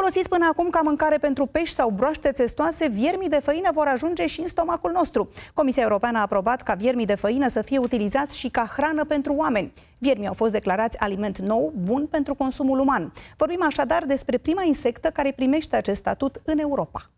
Folosiți până acum ca mâncare pentru pești sau broaște testoase, viermii de făină vor ajunge și în stomacul nostru. Comisia Europeană a aprobat ca viermii de făină să fie utilizați și ca hrană pentru oameni. Viermii au fost declarați aliment nou, bun pentru consumul uman. Vorbim așadar despre prima insectă care primește acest statut în Europa.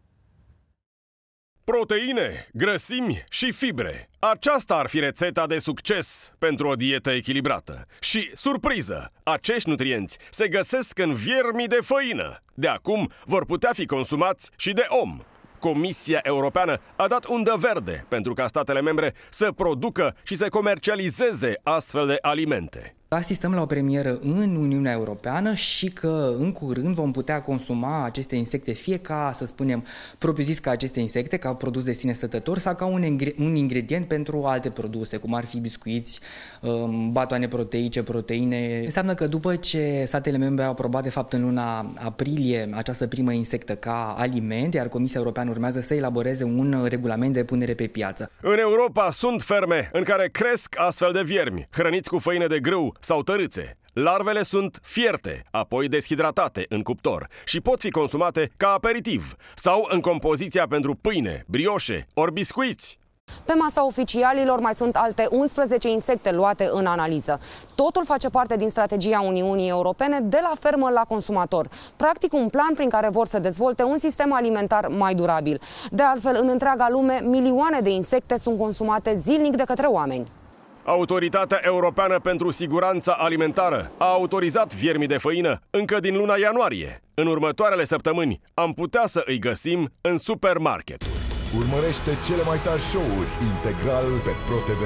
Proteine, grăsimi și fibre. Aceasta ar fi rețeta de succes pentru o dietă echilibrată. Și, surpriză, acești nutrienți se găsesc în viermii de făină. De acum vor putea fi consumați și de om. Comisia Europeană a dat undă verde pentru ca statele membre să producă și să comercializeze astfel de alimente asistăm la o premieră în Uniunea Europeană și că în curând vom putea consuma aceste insecte fie ca, să spunem, propriu-zis ca aceste insecte, ca produs de sine stătător sau ca un, ingre- un ingredient pentru alte produse, cum ar fi biscuiți, um, batoane proteice, proteine. Înseamnă că după ce statele membre au aprobat, de fapt, în luna aprilie această primă insectă ca aliment, iar Comisia Europeană urmează să elaboreze un regulament de punere pe piață. În Europa sunt ferme în care cresc astfel de viermi, hrăniți cu făină de grâu, sau tărâțe. Larvele sunt fierte, apoi deshidratate în cuptor și pot fi consumate ca aperitiv sau în compoziția pentru pâine, brioșe ori biscuiți. Pe masa oficialilor mai sunt alte 11 insecte luate în analiză. Totul face parte din strategia Uniunii Europene de la fermă la consumator. Practic un plan prin care vor să dezvolte un sistem alimentar mai durabil. De altfel, în întreaga lume, milioane de insecte sunt consumate zilnic de către oameni. Autoritatea Europeană pentru Siguranța Alimentară a autorizat viermii de făină încă din luna ianuarie. În următoarele săptămâni am putea să îi găsim în supermarketuri. Urmărește cele mai tari show-uri integral pe ProTV+.